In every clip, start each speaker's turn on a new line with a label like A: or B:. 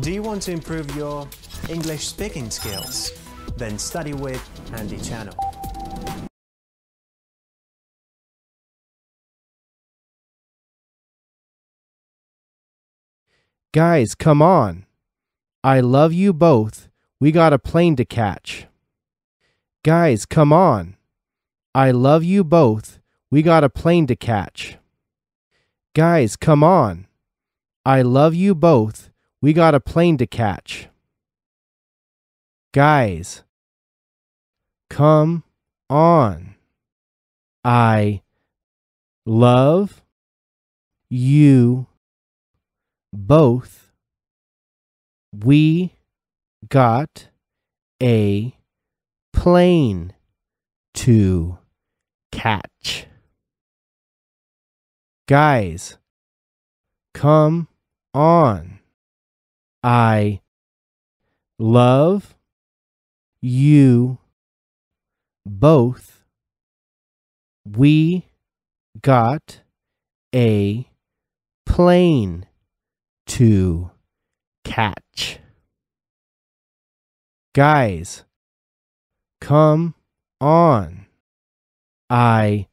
A: Do you want to improve your English speaking skills? Then study with Andy Channel.
B: Guys, come on. I love you both. We got a plane to catch. Guys, come on. I love you both. We got a plane to catch. Guys, come on. I love you both. We got a plane to catch. Guys, come on.
A: I love you
B: both. We got a plane to catch.
A: Guys, come on. I love you both.
B: We got a plane to catch.
A: Guys, come on. I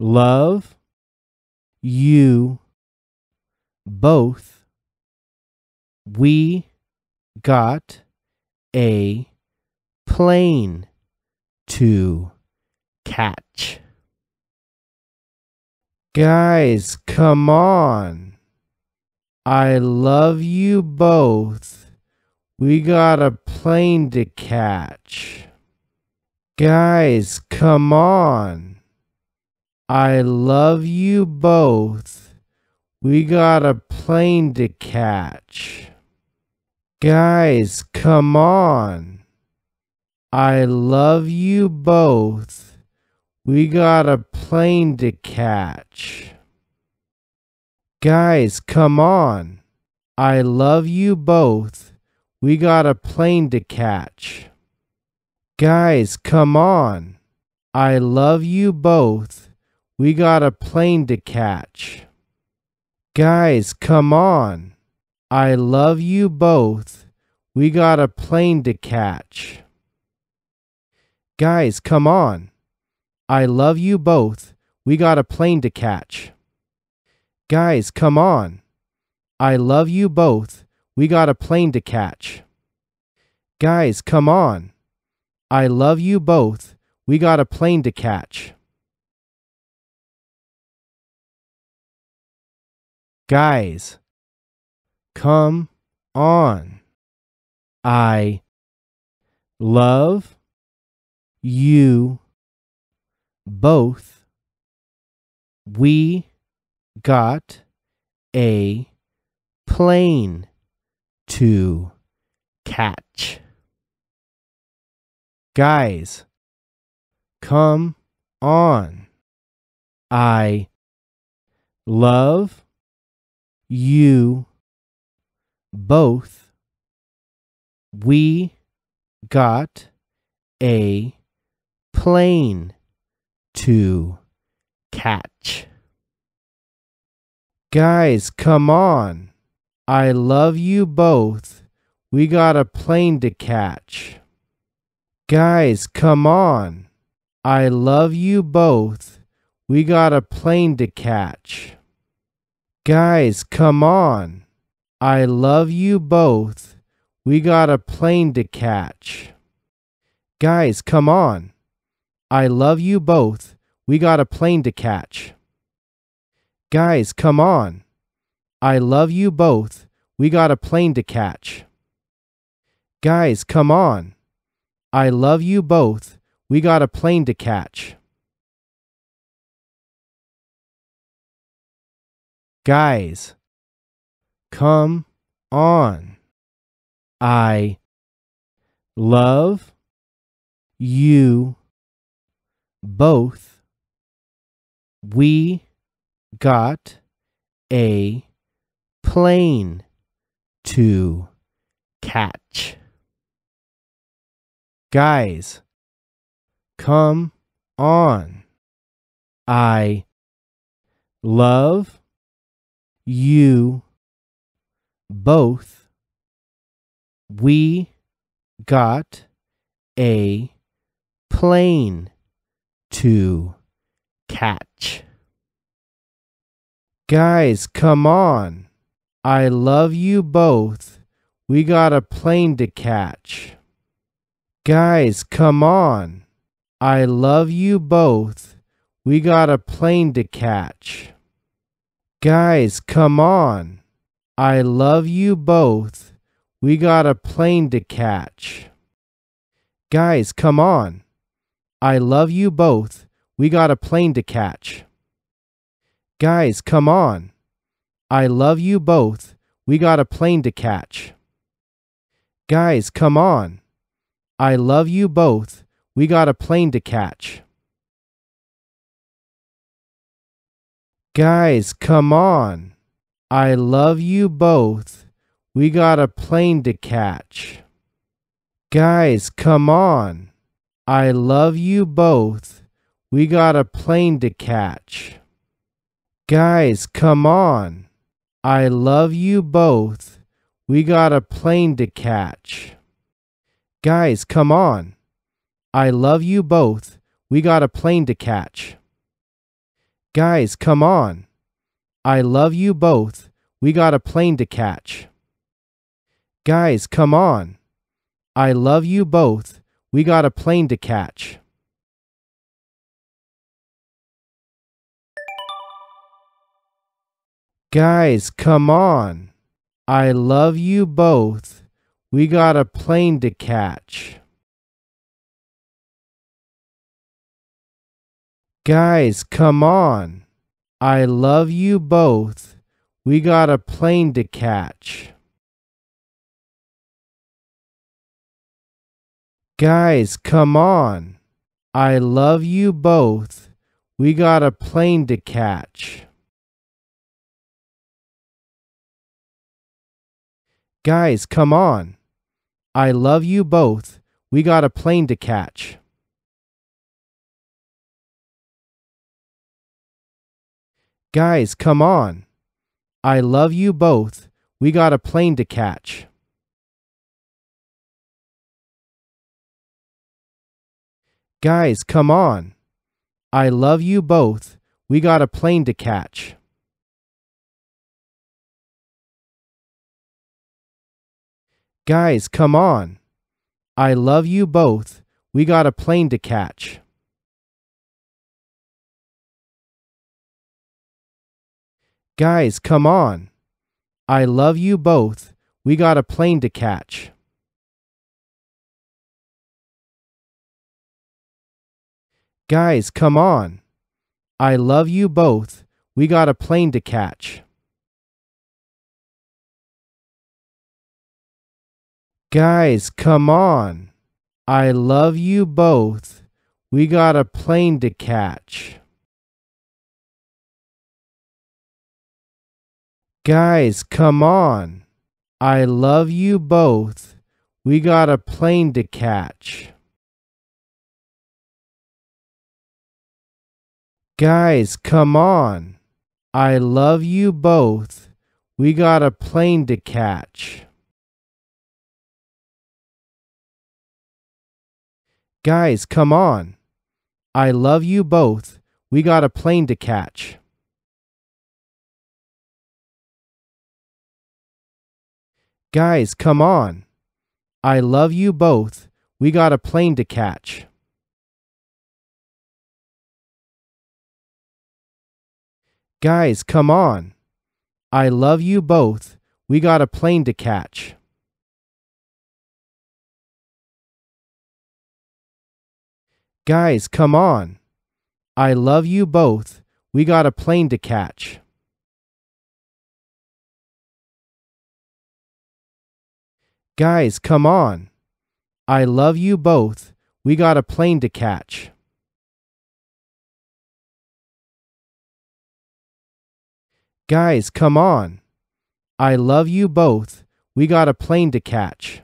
A: love you
B: both we got a plane to catch. Guys, come on. I love you both. We got a plane to catch. Guys, come on. I love you both. We got a plane to catch. Guys, come on. I love you both. We got a plane to catch. Guys, come on. I love you both. We got a plane to catch. Guys, come on. I love you both. We got a plane to catch. Guys, come on. I love you both. We got a plane to catch. Guys, come on. I love you both. We got a plane to catch. Guys, come on. I love you both. We got a plane to catch. Guys, come on. I love you both. We got a plane to catch.
A: Guys, Come on. I love you both.
B: We got a plane to catch. Guys, come on.
A: I love
B: you both we got a plane to catch. Guys, come on. I love you both. We got a plane to catch. Guys, come on. I love you both. We got a plane to catch. Guys, come on. I love you both. We got a plane to catch. Guys, come on. I love you both. We got a plane to catch. Guys, come on. I love you both. We got a plane to catch. Guys, come on. I love you both. We got a plane to catch.
A: Guys, Come on. I love you both.
B: We got a plane to catch.
A: Guys, come on. I love you both we got
B: a plane to catch. Guys, come on. I love you both. We got a plane to catch. Guys, come on. I love you both. We got a plane to catch. Guys, come on. I love you both. We got a plane to catch. Guys, come on. I love you both. We got a plane to catch. Guys, come on. I love you both. We got a plane to catch. Guys, come on. I love you both. We got a plane to catch. Guys, come on. I love you both. We got a plane to catch. Guys, come on. I love you both. We got a plane to catch. Guys, come on. I love you both. We got a plane to catch. Guys, come on. I love you both. We got a plane to catch. Guys, come on. I love you both. We got a plane to catch. Guys, come on. I love you both. We got a plane to catch. Guys, come on. I love you both. We got a plane to catch.
A: Guys, come on. I love you both. We got a plane to catch.
B: Guys, come on. I love you both. We got a plane to catch.
A: Guys, come on. I love you both. We got a plane to catch. Guys, come on. I love you both. We got a plane to catch. Guys, come on. I love you both. We got a plane to catch. Guys, come on. I love you both. We got a plane to catch. Guys, come on. I love you both. We got a plane to catch. Guys, come on. I love you both. We got a plane to catch.
B: Guys, come on. I love you both. We got a plane to catch.
A: Guys, come on. I love you both. We got a plane to catch.
B: Guys, come on. I love you both. We got a plane to catch.
A: Guys, come on. I love you both. We got a plane to catch. Guys, come on. I love you both. We got a plane to catch. Guys, come on. I love you both. We got a plane to catch. Guys, come on. I love you both. We got a plane to catch. Guys, come on. I love you both. We got a plane to catch. Guys, come on. I love you both. We got a plane to catch.